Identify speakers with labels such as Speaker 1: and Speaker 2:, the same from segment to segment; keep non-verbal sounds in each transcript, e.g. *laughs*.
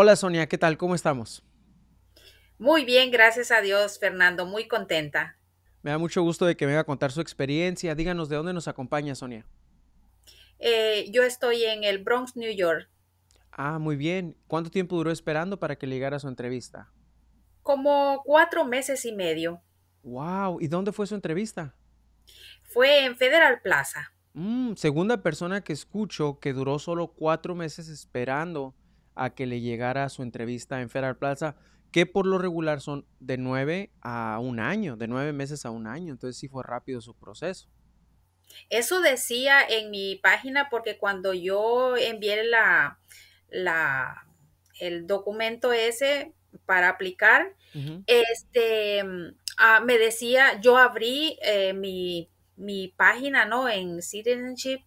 Speaker 1: Hola Sonia, ¿qué tal? ¿Cómo estamos?
Speaker 2: Muy bien, gracias a Dios, Fernando, muy contenta.
Speaker 1: Me da mucho gusto de que venga a contar su experiencia. Díganos de dónde nos acompaña, Sonia.
Speaker 2: Eh, yo estoy en el Bronx, New York.
Speaker 1: Ah, muy bien. ¿Cuánto tiempo duró esperando para que llegara su entrevista?
Speaker 2: Como cuatro meses y medio.
Speaker 1: Wow. ¿Y dónde fue su entrevista?
Speaker 2: Fue en Federal Plaza.
Speaker 1: Mm, segunda persona que escucho que duró solo cuatro meses esperando a que le llegara su entrevista en Federal Plaza, que por lo regular son de nueve a un año, de nueve meses a un año. Entonces sí fue rápido su proceso.
Speaker 2: Eso decía en mi página porque cuando yo envié la, la el documento ese para aplicar, este, ah, me decía, yo abrí eh, mi mi página, ¿no? En Citizenship.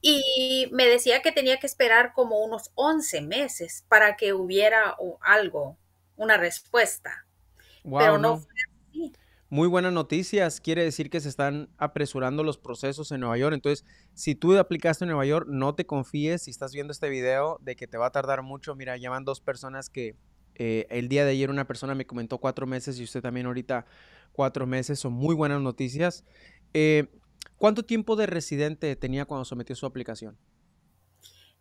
Speaker 2: Y me decía que tenía que esperar como unos 11 meses para que hubiera algo, una respuesta. Pero no, fue así.
Speaker 1: Muy buenas noticias. Quiere decir que se están apresurando los procesos en Nueva York. Entonces, si tú aplicaste en Nueva York, no te confíes si estás viendo este video de que te va a tardar mucho. Mira, llaman dos personas que eh, el día de ayer una persona me comentó cuatro meses y usted también ahorita cuatro meses. Son muy buenas noticias. Eh, ¿Cuánto tiempo de residente tenía cuando sometió su aplicación?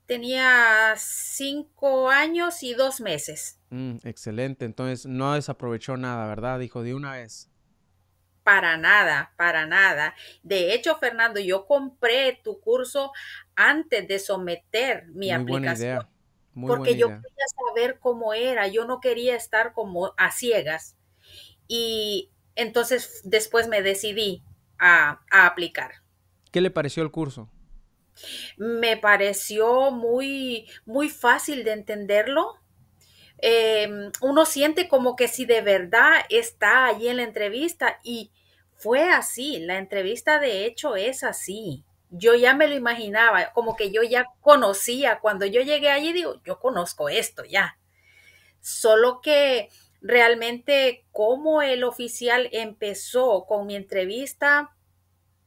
Speaker 2: Tenía cinco años y dos meses.
Speaker 1: Mm, excelente, entonces no desaprovechó nada, ¿verdad? Dijo de una vez.
Speaker 2: Para nada, para nada. De hecho, Fernando, yo compré tu curso antes de someter mi Muy aplicación. Buena
Speaker 1: idea. porque yo quería
Speaker 2: saber cómo era, yo no quería estar como a ciegas. Y entonces después me decidí, a, aplicar.
Speaker 1: ¿Qué le pareció el curso?
Speaker 2: Me pareció muy, muy fácil de entenderlo. Em, uno siente como que si de verdad está allí en la entrevista y fue así, la entrevista de hecho es así. Yo ya me lo imaginaba, como que yo ya conocía, cuando yo llegué allí digo, yo conozco esto ya. Solo que Realmente cómo el oficial empezó con mi entrevista,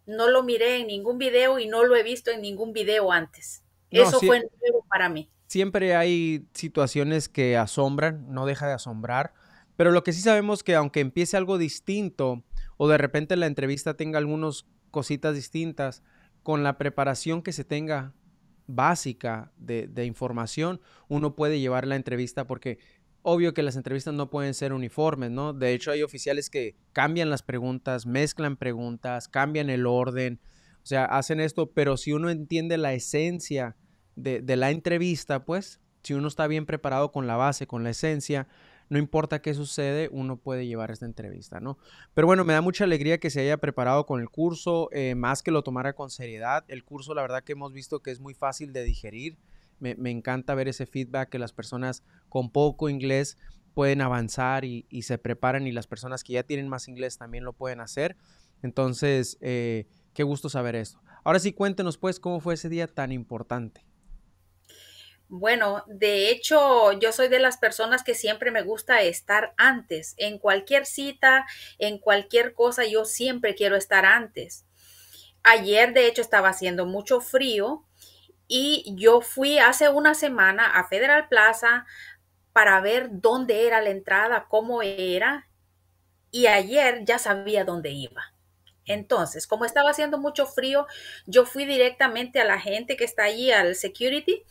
Speaker 2: no lo miré en ningún video y no lo he visto en ningún video antes. Eso fue nuevo para mí.
Speaker 1: Siempre hay situaciones que asombran, no deja de asombrar, pero lo que sí sabemos que aunque empiece algo distinto o de repente la entrevista tenga algunas cositas distintas, con la preparación que se tenga básica de información, uno puede llevar la entrevista porque obvio que las entrevistas no pueden ser uniformes, ¿no? De hecho, hay oficiales que cambian las preguntas, mezclan preguntas, cambian el orden, o sea, hacen esto, pero si uno entiende la esencia de, la entrevista, pues, si uno está bien preparado con la base, con la esencia, no importa qué sucede, uno puede llevar esta entrevista, ¿no? Pero bueno, me da mucha alegría que se haya preparado con el curso, eh, más que lo tomara con seriedad. El curso, la verdad que hemos visto que es muy fácil de digerir. Me, encanta ver ese feedback que las personas con poco inglés pueden avanzar y, se preparan y las personas que ya tienen más inglés también lo pueden hacer. Entonces, eh, qué gusto saber eso. Ahora sí, cuéntenos pues cómo fue ese día tan importante.
Speaker 2: Bueno, de hecho, yo soy de las personas que siempre me gusta estar antes. En cualquier cita, en cualquier cosa, yo siempre quiero estar antes. Ayer, de hecho, estaba haciendo mucho frío y yo fui hace una semana a Federal Plaza para ver dónde era la entrada, cómo era, y ayer ya sabía dónde iba. Entonces, como estaba haciendo mucho frío, yo fui directamente a la gente que está allí, al security,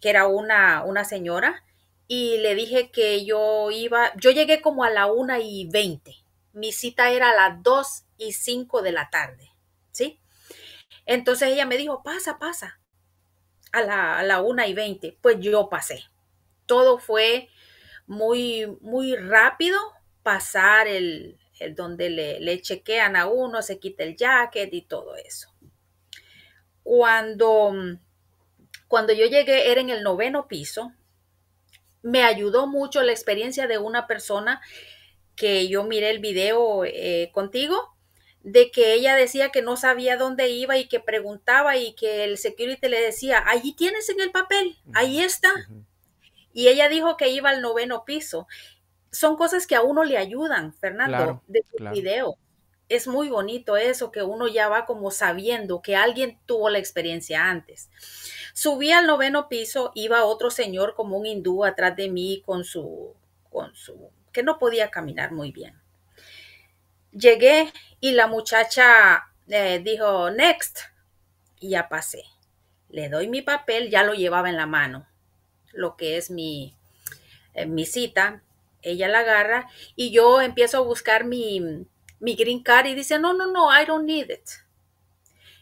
Speaker 2: que era una, una señora, y le dije que yo iba, yo llegué como a la una y veinte. Mi cita era a las dos y cinco de la tarde, ¿sí? Entonces ella me dijo, pasa, pasa a la, a 1 y 20, pues yo pasé. Todo fue muy, muy rápido pasar el, el donde le, chequean a uno, se quita el jacket y todo eso. Cuando, cuando yo llegué era en el noveno piso, me ayudó mucho la experiencia de una persona que yo miré el video eh, contigo de que ella decía que no sabía dónde iba y que preguntaba y que el security le decía, allí tienes en el papel, ahí está. Y ella dijo que iba al noveno piso. Son cosas que a uno le ayudan, Fernando, de tu video. Es muy bonito eso, que uno ya va como sabiendo que alguien tuvo la experiencia antes. Subí al noveno piso, iba otro señor como un hindú atrás de mí con su, con su, que no podía caminar muy bien. Llegué y la muchacha eh, dijo, next. Y ya pasé. Le doy mi papel, ya lo llevaba en la mano, lo que es mi, eh, mi cita. Ella la agarra y yo empiezo a buscar mi, mi green card y dice, no, no, no, I don't need it.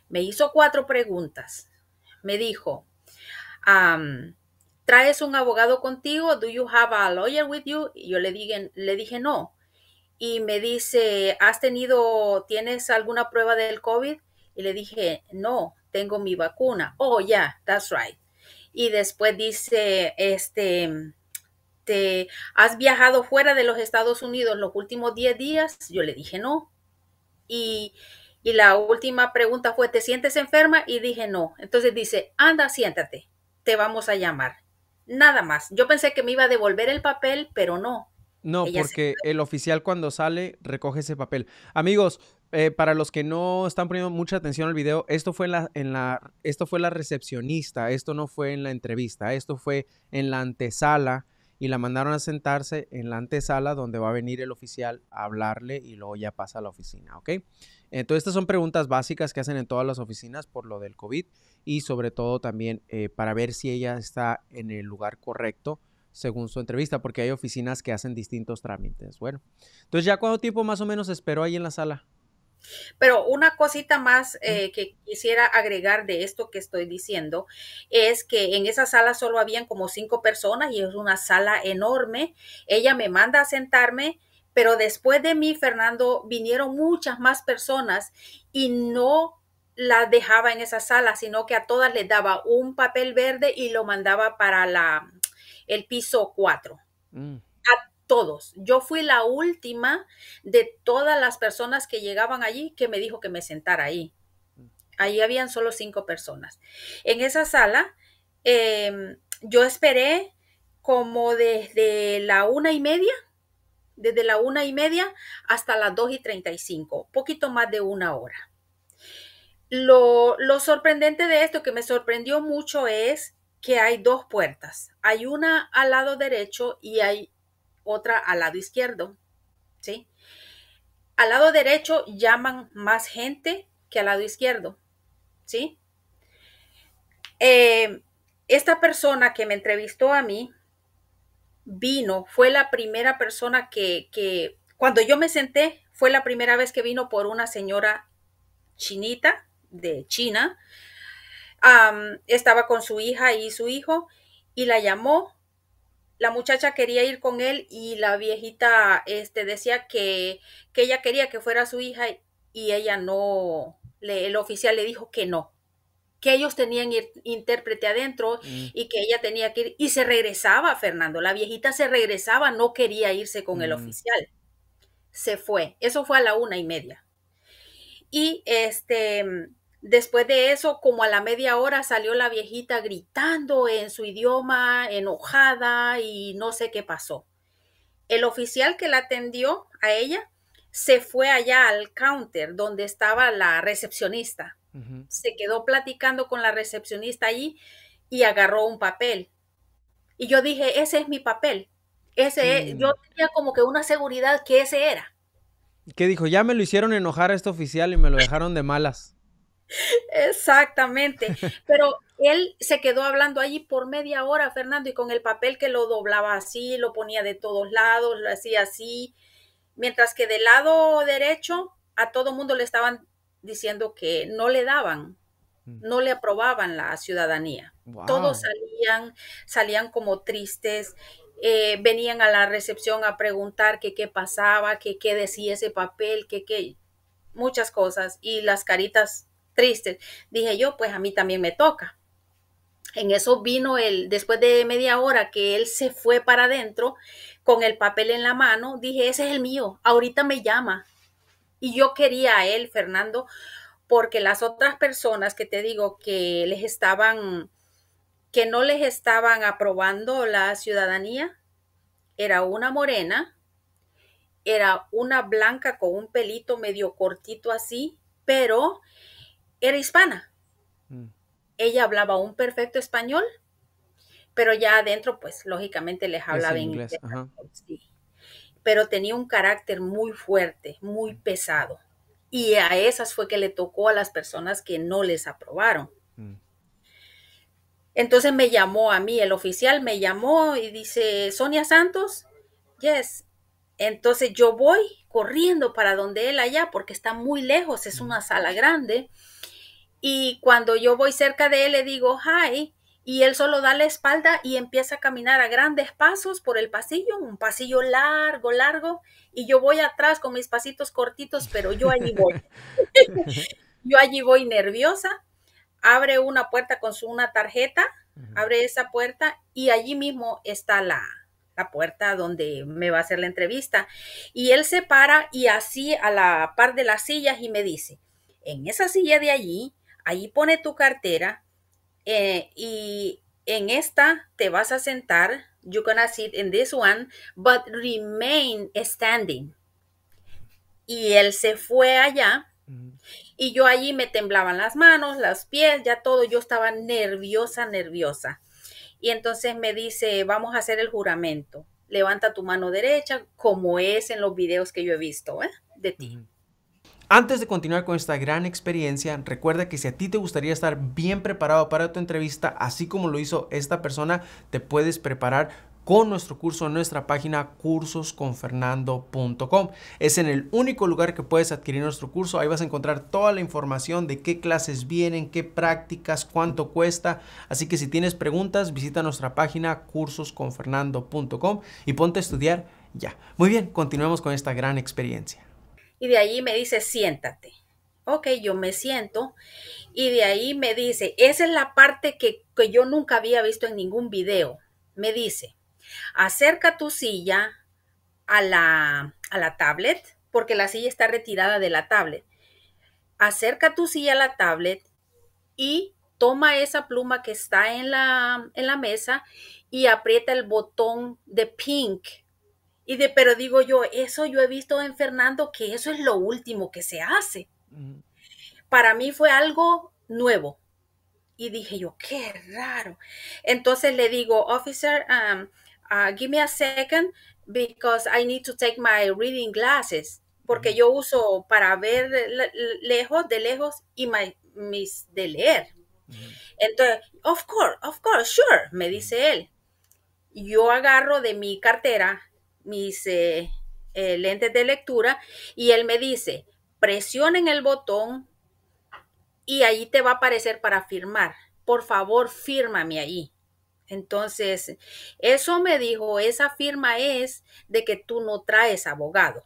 Speaker 2: Me hizo cuatro preguntas. Me dijo, ¿traes un abogado contigo? ¿Do you have a lawyer with you? Y yo le dije, le dije no y me dice, ¿has tenido, tienes alguna prueba del COVID? Y le dije, no, tengo mi vacuna. Oh, ya, that's right. Y después dice, este, ¿te has viajado fuera de los Estados Unidos los últimos 10 días? Yo le dije, no. Y, y la última pregunta fue, ¿te sientes enferma? Y dije, no. Entonces dice, anda, siéntate, te vamos a llamar. Nada más. Yo pensé que me iba a devolver el papel, pero no.
Speaker 1: No, porque el oficial cuando sale recoge ese papel. Amigos, eh, para los que no están poniendo mucha atención al video, esto fue en la, en la, esto fue la recepcionista, esto no fue en la entrevista, esto fue en la antesala y la mandaron a sentarse en la antesala donde va a venir el oficial a hablarle y luego ya pasa a la oficina, ¿ok? Entonces estas son preguntas básicas que hacen en todas las oficinas por lo del COVID y sobre todo también eh, para ver si ella está en el lugar correcto según su entrevista, porque hay oficinas que hacen distintos trámites. Bueno, entonces ya cuánto tiempo más o menos esperó ahí en la sala.
Speaker 2: Pero una cosita más eh, que quisiera agregar de esto que estoy diciendo es que en esa sala solo habían como cinco personas y es una sala enorme. Ella me manda a sentarme pero después de mí, Fernando, vinieron muchas más personas y no las dejaba en esa sala, sino que a todas les daba un papel verde y lo mandaba para la, el piso 4. Mm. A todos. Yo fui la última de todas las personas que llegaban allí que me dijo que me sentara ahí. Ahí habían solo cinco personas. En esa sala, em, yo esperé como desde la una y media, desde la una y media hasta las dos y treinta y cinco, poquito más de una hora. Lo, lo, sorprendente de esto que me sorprendió mucho es que hay dos puertas. Hay una al lado derecho y hay otra al lado izquierdo. ¿Sí? Al lado derecho llaman más gente que al lado izquierdo. ¿Sí? Eh, esta persona que me entrevistó a mí vino, fue la primera persona que, que, cuando yo me senté, fue la primera vez que vino por una señora chinita de China estaba con su hija y su hijo y la llamó. La muchacha quería ir con él y la viejita este, decía que, ella quería que fuera su hija y ella no, el oficial le dijo que no, que ellos tenían intérprete adentro mm. y que ella tenía que ir y se regresaba, Fernando, la viejita se regresaba, no quería irse con el mm. oficial. Se fue, eso fue a la una y media. Y este, Después de eso, como a la media hora, salió la viejita gritando en su idioma, enojada y no sé qué pasó. El oficial que la atendió a ella se fue allá al counter donde estaba la recepcionista. Se quedó platicando con la recepcionista allí y agarró un papel. Y yo dije, ese es mi papel. Ese Yo tenía como que una seguridad que ese era.
Speaker 1: ¿Qué dijo? Ya me lo hicieron enojar a este oficial y me lo *laughs* dejaron de malas.
Speaker 2: Exactamente. Pero él se quedó hablando allí por media hora, Fernando, y con el papel que lo doblaba así, lo ponía de todos lados, lo hacía así. Mientras que del lado derecho, a todo mundo le estaban diciendo que no le daban, mm. no le aprobaban la ciudadanía. Todos salían, salían como tristes. Eh, venían a la recepción a preguntar qué pasaba, que qué decía ese papel, que qué, muchas cosas. Y las caritas triste. Dije yo, pues a mí también me toca. En eso vino él, después de media hora que él se fue para adentro con el papel en la mano, dije, ese es el mío, ahorita me llama. Y yo quería a él, Fernando, porque las otras personas que te digo que les estaban, que no les estaban aprobando la ciudadanía, era una morena, era una blanca con un pelito medio cortito así, pero era hispana. Mm. Ella hablaba un perfecto español, pero ya adentro, pues lógicamente les hablaba inglés. Pero tenía un carácter muy fuerte, muy mm. pesado. Y a esas fue que le tocó a las personas que no les aprobaron. Mm. Entonces me llamó a mí, el oficial me llamó y dice, Sonia Santos, yes. Entonces yo voy corriendo para donde él allá, porque está muy lejos, es una sala grande. Y cuando yo voy cerca de él, le digo, hi, y él solo da la espalda y empieza a caminar a grandes pasos por el pasillo, un pasillo largo, largo, y yo voy atrás con mis pasitos cortitos, pero yo allí voy. *laughs* *laughs* yo allí voy nerviosa, abre una puerta con su, una tarjeta, abre esa puerta y allí mismo está la, la puerta donde me va a hacer la entrevista. Y él se para y así a la par de las sillas y me dice, en esa silla de allí Allí pone tu cartera eh, y en esta te vas a sentar. You're gonna sit in this one, but remain standing. Y él se fue allá. Y yo allí me temblaban las manos, las pies, ya todo, yo estaba nerviosa, nerviosa. Y entonces me dice, vamos a hacer el juramento. Levanta tu mano derecha, como es en los videos que yo he visto ¿eh? de ti.
Speaker 1: Antes de continuar con esta gran experiencia, recuerda que si a ti te gustaría estar bien preparado para tu entrevista, así como lo hizo esta persona, te puedes preparar con nuestro curso en nuestra página cursosconfernando.com. Es en el único lugar que puedes adquirir nuestro curso. Ahí vas a encontrar toda la información de qué clases vienen, qué prácticas, cuánto cuesta. Así que si tienes preguntas, visita nuestra página cursosconfernando.com y ponte a estudiar ya. Muy bien, continuemos con esta gran experiencia
Speaker 2: y de ahí me dice, siéntate. Ok, yo me siento y de ahí me dice, esa es la parte que, que yo nunca había visto en ningún video. Me dice, acerca tu silla a la, a la tablet, porque la silla está retirada de la tablet. Acerca tu silla a la tablet y toma esa pluma que está en la, en la mesa y aprieta el botón de pink y de, pero digo yo, eso yo he visto en Fernando que eso es lo último que se hace. Para mí fue algo nuevo. Y dije yo, qué raro. Entonces le digo, officer, um, uh, give me a second because I need to take my reading glasses. Porque yo uso para ver lejos, de lejos y my, mis de leer. Entonces, of course, of course, sure, me dice él. Yo agarro de mi cartera mis eh, eh, lentes de lectura y él me dice, presionen el botón y ahí te va a aparecer para firmar. Por favor, fírmame ahí. Entonces, eso me dijo, esa firma es de que tú no traes abogado.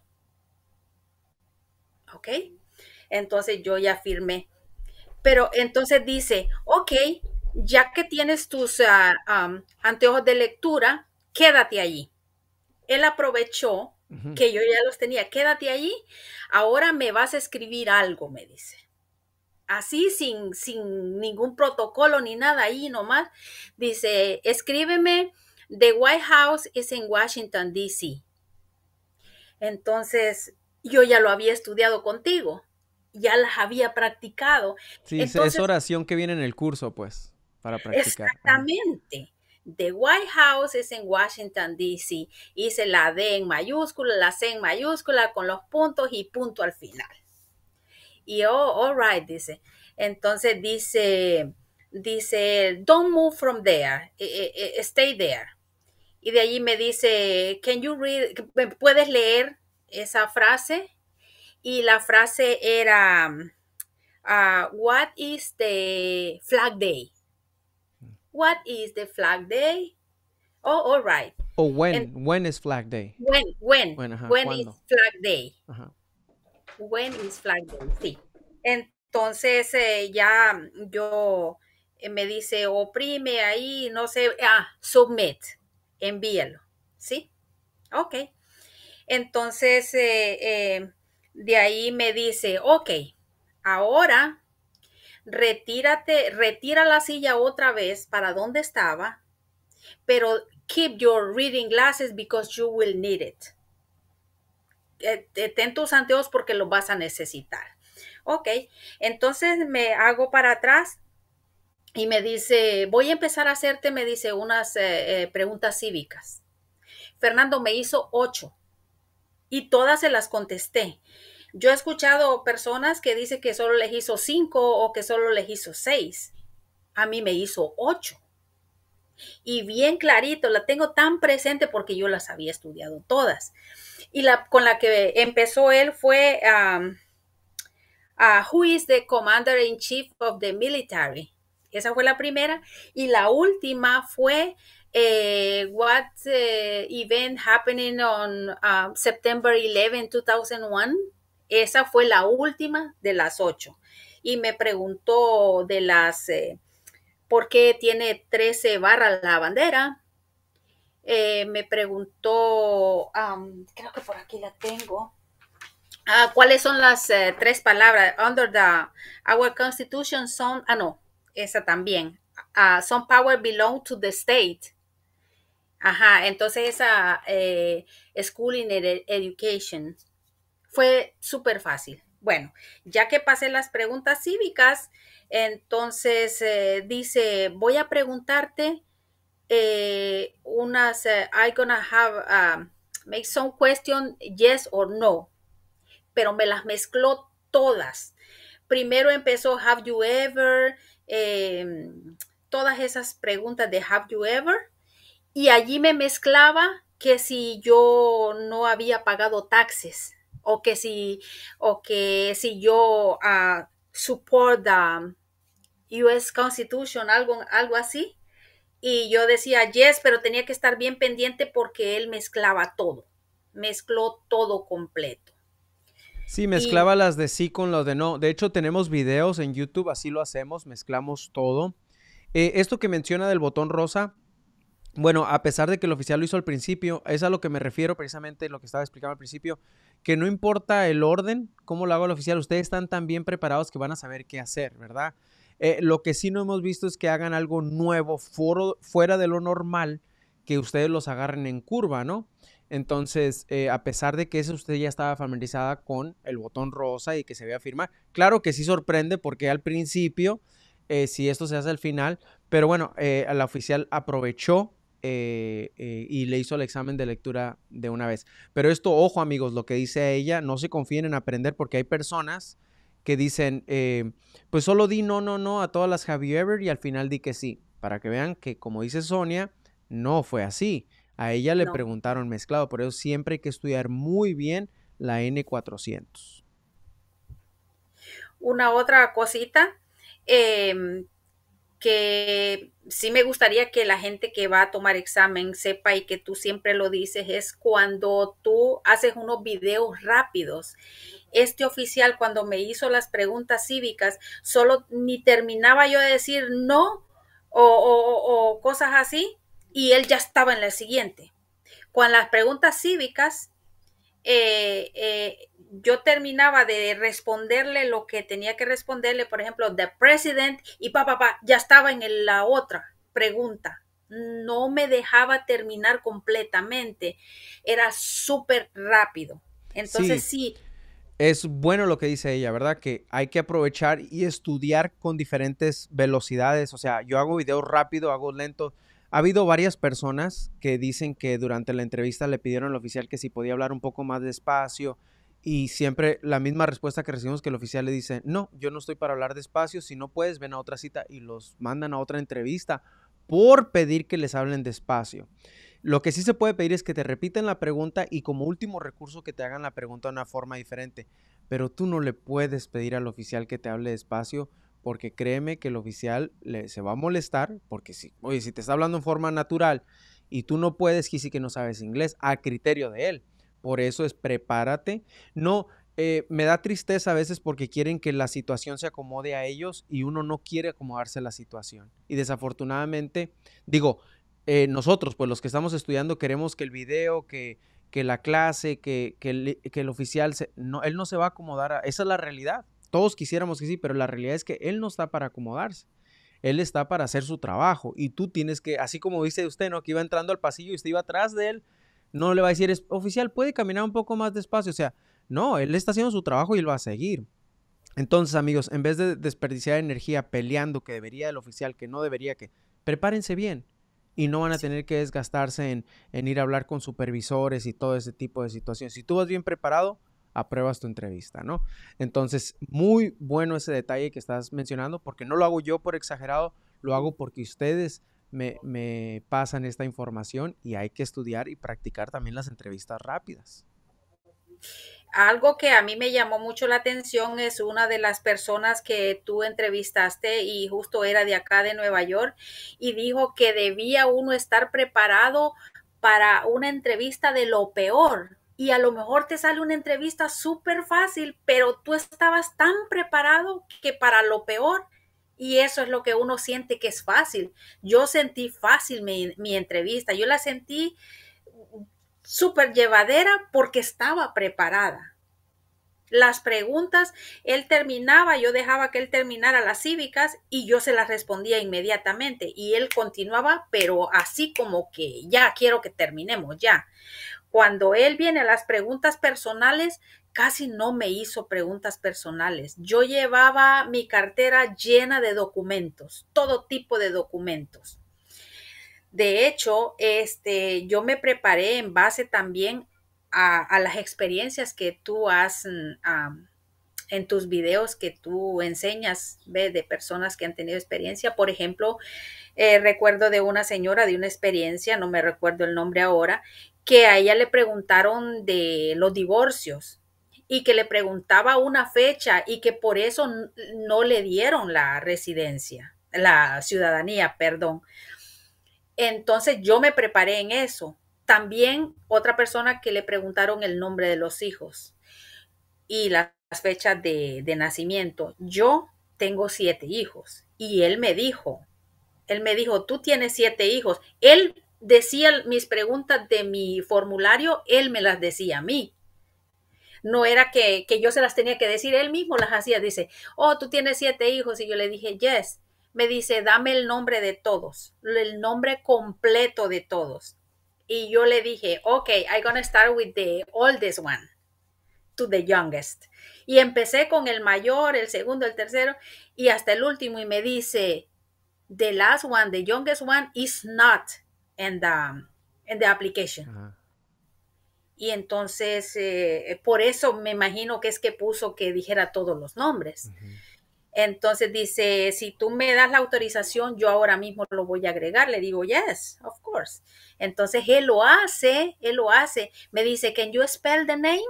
Speaker 2: ¿Ok? Entonces yo ya firmé. Pero entonces dice, ok, ya que tienes tus ah, anteojos de lectura, quédate allí él aprovechó que yo ya los tenía, quédate allí, ahora me vas a escribir algo, me dice. Así, sin, sin ningún protocolo ni nada, ahí nomás. Dice, escríbeme, The White House is in Washington, D.C. Entonces, yo ya lo había estudiado contigo, ya las había practicado. Sí, es
Speaker 1: oración que viene en el curso, pues,
Speaker 2: para practicar. Exactamente. The White House is in Washington, D.C. Hice la D en mayúscula, la C en mayúscula, con los puntos y punto al final. Y oh, all right, dice. Entonces dice, dice, don't move from there, eh, eh, eh, stay there. Y de allí me dice, can you read, ¿puedes leer esa frase? Y la frase era, ah, what is the flag day? What is the Flag Day? Oh, all right.
Speaker 1: oh, when, when is Flag Day? When,
Speaker 2: when, when, is Flag Day? When is Flag Day, sí. Entonces eh, ya yo eh, me dice oprime ahí, no sé, ah, submit, envíalo, ¿sí? Ok. Entonces eh, de ahí me dice, ok, ahora retírate, retira la silla otra vez para donde estaba, pero keep your reading glasses because you will need it. Eh, ten tus anteojos porque los vas a necesitar. Ok, entonces me hago para atrás y me dice, voy a empezar a hacerte, me dice, unas eh, eh, preguntas cívicas. Fernando me hizo ocho y todas se las contesté. Yo he escuchado personas que dicen que solo les hizo cinco o que solo les hizo seis. A mí me hizo ocho. Y bien clarito, la tengo tan presente porque yo las había estudiado todas. Y la con la que empezó él fue Who is the Commander in Chief of the Military? Esa fue la primera. Y la última fue eh, What Event Happening on um, September 11, 2001? Esa fue la última de las ocho. Y me preguntó de las, eh, ¿por qué tiene 13 barras la bandera? Eh, me preguntó, creo que por aquí la tengo. Ah, ¿Cuáles son las eh, tres palabras? Under the, our constitution son, ah no, esa también. Ah, son some power belong to the state. Ajá, entonces esa schooling education. Fue súper fácil. Bueno, ya que pasé las preguntas cívicas, entonces eh, dice, voy a preguntarte eh, unas, I'm eh, I'm gonna have, um, make some question, yes or no, pero me las mezcló todas. Primero empezó, have you ever, em, todas esas preguntas de have you ever, y allí me mezclaba que si yo no había pagado taxes o que si, o que si yo uh, support the US Constitution, algo, algo así. Y yo decía yes, pero tenía que estar bien pendiente porque él mezclaba todo, mezcló todo completo.
Speaker 1: Sí, mezclaba las de sí con las de no. De hecho, tenemos videos en YouTube, así lo hacemos, mezclamos todo. Eh, esto que menciona del botón rosa, bueno, a pesar de que el oficial lo hizo al principio, es a lo que me refiero precisamente lo que estaba explicando al principio, que no importa el orden, cómo lo haga el oficial, ustedes están tan bien preparados que van a saber qué hacer, ¿verdad? Eh, lo que sí no hemos visto es que hagan algo nuevo, fuera de lo normal, que ustedes los agarren en curva, ¿no? Entonces, eh, a pesar de que eso usted ya estaba familiarizada con el botón rosa y que se vea firmar, claro que sí sorprende porque al principio, eh, si esto se hace al final, pero bueno, la oficial aprovechó eh, eh, y le hizo el examen de lectura de una vez. Pero esto, ojo amigos, lo que dice ella, no se confíen en aprender porque hay personas que dicen, eh, pues solo di no, no, no a todas las have you ever y al final di que sí, para que vean que como dice Sonia, no fue así. A ella le preguntaron mezclado, por eso siempre hay que estudiar muy bien la N400.
Speaker 2: Una otra cosita, eh, que sí me gustaría que la gente que va a tomar examen sepa y que tú siempre lo dices es cuando tú haces unos videos rápidos. Este oficial cuando me hizo las preguntas cívicas, solo ni terminaba yo de decir no o, cosas así y él ya estaba en la siguiente. Con las preguntas cívicas, eh, eh, yo terminaba de responderle lo que tenía que responderle, por ejemplo, the president, y papá, pa, pa, ya estaba en la otra pregunta. No me dejaba terminar completamente. Era súper rápido. Entonces sí.
Speaker 1: Es bueno lo que dice ella, ¿verdad? Que hay que aprovechar y estudiar con diferentes velocidades. O sea, yo hago videos rápido, hago lento. Ha habido varias personas que dicen que durante la entrevista le pidieron al oficial que si podía hablar un poco más despacio y siempre la misma respuesta que recibimos que el oficial le dice, no, yo no estoy para hablar despacio, si no puedes, ven a otra cita y los mandan a otra entrevista por pedir que les hablen despacio. Lo que sí se puede pedir es que te repiten la pregunta y como último recurso que te hagan la pregunta de una forma diferente, pero tú no le puedes pedir al oficial que te hable despacio porque créeme que el oficial se va a molestar, porque si, oye, si te está hablando en forma natural y tú no puedes, que sí que no sabes inglés, a criterio de él. Por eso es prepárate. No, eh, me da tristeza a veces porque quieren que la situación se acomode a ellos y uno no quiere acomodarse a la situación. Y desafortunadamente, digo, eh, nosotros, pues los que estamos estudiando, queremos que el video, que, que la clase, que, el, oficial, no, él no se va a acomodar. A, esa es la realidad. Todos quisiéramos que sí, pero la realidad es que él no está para acomodarse. Él está para hacer su trabajo y tú tienes que, así como dice usted, ¿no? Que iba entrando al pasillo y usted iba atrás de él, no le va a decir, oficial, puede caminar un poco más despacio. O sea, no, él está haciendo su trabajo y él va a seguir. Entonces, amigos, en vez de desperdiciar energía peleando que debería el oficial, que no debería que, prepárense bien y no van a tener que desgastarse en, en ir a hablar con supervisores y todo ese tipo de situaciones. Si tú vas bien preparado, apruebas tu entrevista, ¿no? Entonces, muy bueno ese detalle que estás mencionando, porque no lo hago yo por exagerado, lo hago porque ustedes me, me pasan esta información y hay que estudiar y practicar también las entrevistas rápidas.
Speaker 2: Algo que a mí me llamó mucho la atención es una de las personas que tú entrevistaste y justo era de acá de Nueva York y dijo que debía uno estar preparado para una entrevista de lo peor, y a lo mejor te sale una entrevista súper fácil, pero tú estabas tan preparado que para lo peor, y eso es lo que uno siente que es fácil. Yo sentí fácil mi, mi entrevista, yo la sentí súper llevadera porque estaba preparada. Las preguntas, él terminaba, yo dejaba que él terminara las cívicas y yo se las respondía inmediatamente y él continuaba, pero así como que ya quiero que terminemos ya. Cuando él viene a las preguntas personales, casi no me hizo preguntas personales. Yo llevaba mi cartera llena de documentos, todo tipo de documentos. De hecho, este, yo me preparé en base también a, las experiencias que tú has mm, en tus videos que tú enseñas de personas que han tenido experiencia. Por ejemplo, eh, recuerdo de una señora de una experiencia, no me recuerdo el nombre ahora, que a ella le preguntaron de los divorcios y que le preguntaba una fecha y que por eso no le dieron la residencia, la ciudadanía, perdón. Entonces yo me preparé en eso. También otra persona que le preguntaron el nombre de los hijos y la las fechas de, nacimiento. Yo tengo siete hijos y él me dijo, él me dijo, tú tienes siete hijos. Él decía mis preguntas de mi formulario, él me las decía a mí. No era que, yo se las tenía que decir, él mismo las hacía. Dice, oh, tú tienes siete hijos. Y yo le dije, yes. Me dice, dame el nombre de todos, el nombre completo de todos. Y yo le dije, ok, I'm gonna start with the oldest one to the youngest. Y empecé con el mayor, el segundo, el tercero y hasta el último y me dice, the last one, the youngest one is not in the, the application. Y entonces, eh, por eso me imagino que es que puso que dijera todos los nombres. Entonces dice, si tú me das la autorización, yo ahora mismo lo voy a agregar. Le digo, yes, of course. Entonces él lo hace, él lo hace. Me dice, can you spell the name?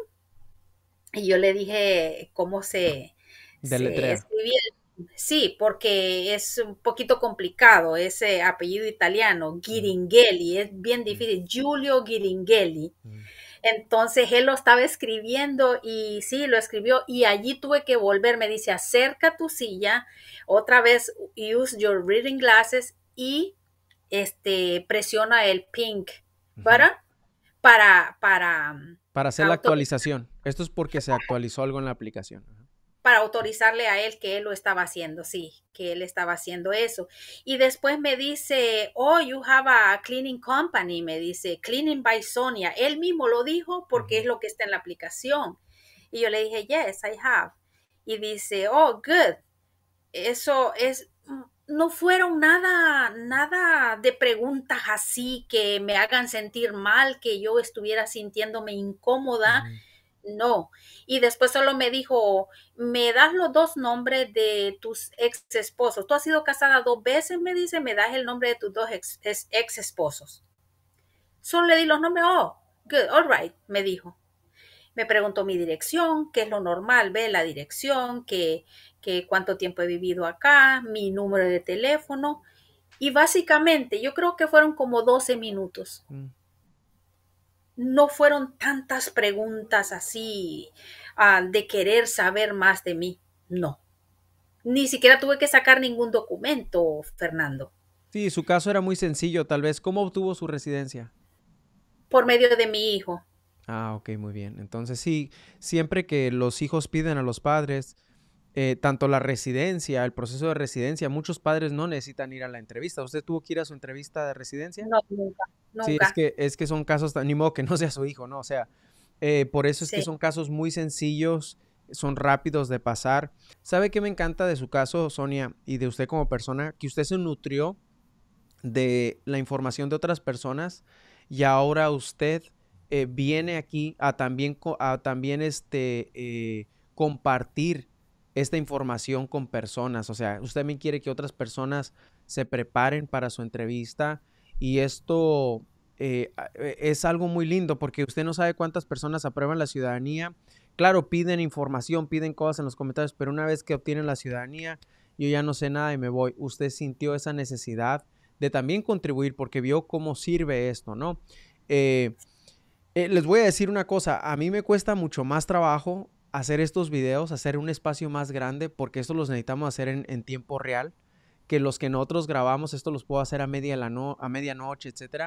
Speaker 2: Y yo le dije cómo se, escribía. Sí, porque es un poquito complicado ese apellido italiano, mm. Giringhelli, es bien mm. difícil, Giulio Giringhelli. Mm. Entonces él lo estaba escribiendo y sí, lo escribió y allí tuve que volver, me dice, acerca tu silla, otra vez use your reading glasses y este, presiona el pink para para, para, para hacer la actualización.
Speaker 1: Esto es porque se actualizó algo en la aplicación.
Speaker 2: Para autorizarle a él que él lo estaba haciendo, sí, que él estaba haciendo eso. Y después me dice, oh, you have a cleaning company, me dice, cleaning by Sonia. Él mismo lo dijo porque es lo que está en la aplicación. Y yo le dije, yes, I have. Y dice, oh, good. Eso es, no fueron nada, nada de preguntas así que me hagan sentir mal, que yo estuviera sintiéndome incómoda. No. Y después solo me dijo, me das los dos nombres de tus ex esposos. Tú has sido casada dos veces, me dice, me das el nombre de tus dos ex, ex esposos. Solo le di los nombres, oh, good, all right, me dijo me preguntó mi dirección, qué es lo normal, ve la dirección, que, cuánto tiempo he vivido acá, mi número de teléfono. Y básicamente, yo creo que fueron como 12 minutos. Mm. No fueron tantas preguntas así ah, de querer saber más de mí. No. Ni siquiera tuve que sacar ningún documento, Fernando.
Speaker 1: Sí, su caso era muy sencillo, tal vez. ¿Cómo obtuvo su residencia?
Speaker 2: Por medio de mi hijo.
Speaker 1: Ah, ok, muy bien. Entonces sí, siempre que los hijos piden a los padres, eh, tanto la residencia, el proceso de residencia, muchos padres no necesitan ir a la entrevista. ¿Usted tuvo que ir a su entrevista de residencia? No, nunca. Sí, es que, es que son casos, ni modo que no sea su hijo, ¿no? O sea, eh, por eso es que son casos muy sencillos, son rápidos de pasar. ¿Sabe qué me encanta de su caso, Sonia, y de usted como persona? Que usted se nutrió de la información de otras personas y ahora usted eh, viene aquí a también, a también este, eh, compartir esta información con personas. O sea, usted también quiere que otras personas se preparen para su entrevista y esto eh, e, es algo muy lindo porque usted no sabe cuántas personas aprueban la ciudadanía. Claro, piden información, piden cosas en los comentarios, pero una vez que obtienen la ciudadanía, yo ya no sé nada y me voy. Usted sintió esa necesidad de también contribuir porque vio cómo sirve esto, ¿no? Eh, eh, les voy a decir una cosa, a mí me cuesta mucho más trabajo hacer estos videos, hacer un espacio más grande, porque estos los necesitamos hacer en, tiempo real, que los que nosotros grabamos, esto los puedo hacer a, media la a medianoche, etc.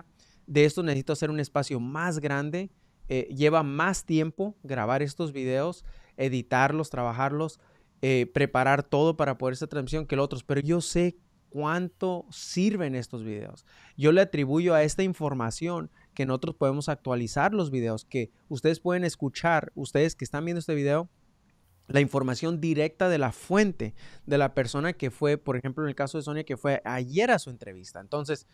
Speaker 1: De esto necesito hacer un espacio más grande, eh, lleva más tiempo grabar estos videos, editarlos, trabajarlos, eh, preparar todo para poder esta transmisión que los otros, pero yo sé cuánto sirven estos videos. Yo le atribuyo a esta información que nosotros podemos actualizar los videos, que ustedes pueden escuchar, ustedes que están viendo este video, la información directa de la fuente de la persona que fue, por ejemplo, en el caso de Sonia, que fue ayer a su entrevista. Entonces,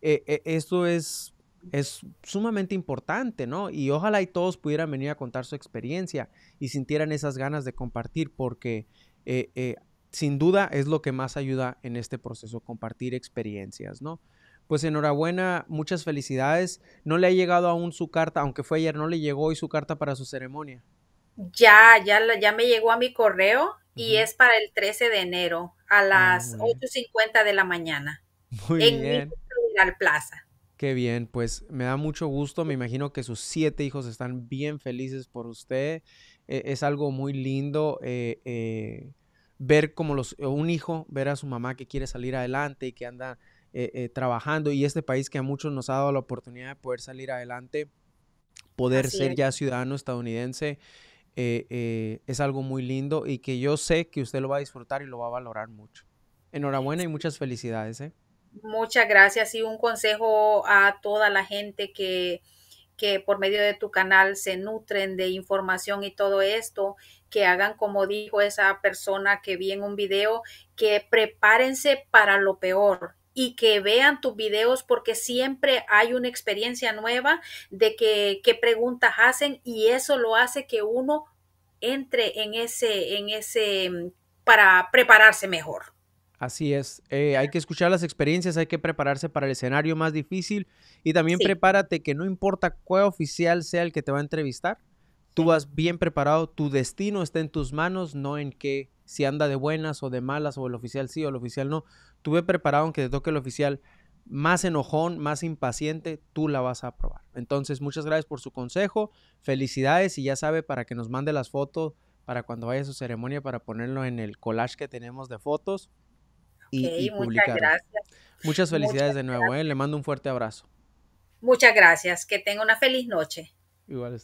Speaker 1: eh, eh, esto es, es sumamente importante, ¿no? Y ojalá y todos pudieran venir a contar su experiencia y sintieran esas ganas de compartir, porque eh, sin duda es lo que más ayuda en este proceso, compartir experiencias, ¿no? pues enhorabuena, muchas felicidades. No le ha llegado aún su carta, aunque fue ayer, no le llegó hoy su carta para su ceremonia.
Speaker 2: Ya, ya, ya me llegó a mi correo y es para el 13 de enero a ah, las 8.50 de la mañana. Muy en Mi plaza.
Speaker 1: Qué bien, pues me da mucho gusto. Me imagino que sus siete hijos están bien felices por usted. E, es algo muy lindo. Eh, eh, ver como los, eh, un hijo, ver a su mamá que quiere salir adelante y que anda eh, eh, trabajando y este país que a muchos nos ha dado la oportunidad de poder salir adelante, poder ser ya ciudadano estadounidense, eh, es algo muy lindo y que yo sé que usted lo va a disfrutar y lo va a valorar mucho. Enhorabuena y muchas felicidades.
Speaker 2: Muchas gracias y un consejo a toda la gente que, que por medio de tu canal se nutren de información y todo esto, que hagan como dijo esa persona que vi en un video, que prepárense para lo peor, y que vean tus videos porque siempre hay una experiencia nueva de que, preguntas hacen y eso lo hace que uno entre en ese, en ese, mm, para prepararse mejor.
Speaker 1: Así es, eh, hay que escuchar las experiencias, hay que prepararse para el escenario más difícil y también prepárate que no importa cuál oficial sea el que te va a entrevistar, tú vas bien preparado, tu destino está en tus manos, no en qué si anda de buenas o de malas, o el oficial sí o el oficial no. Tuve preparado, aunque te toque el oficial más enojón, más impaciente, tú la vas a aprobar. Entonces, muchas gracias por su consejo, felicidades y ya sabe, para que nos mande las fotos para cuando vaya a su ceremonia, para ponerlo en el collage que tenemos de fotos y, Muchas, gracias.
Speaker 2: muchas felicidades
Speaker 1: de nuevo, eh. le mando un fuerte abrazo.
Speaker 2: Muchas gracias, que tenga una feliz noche.
Speaker 1: Igual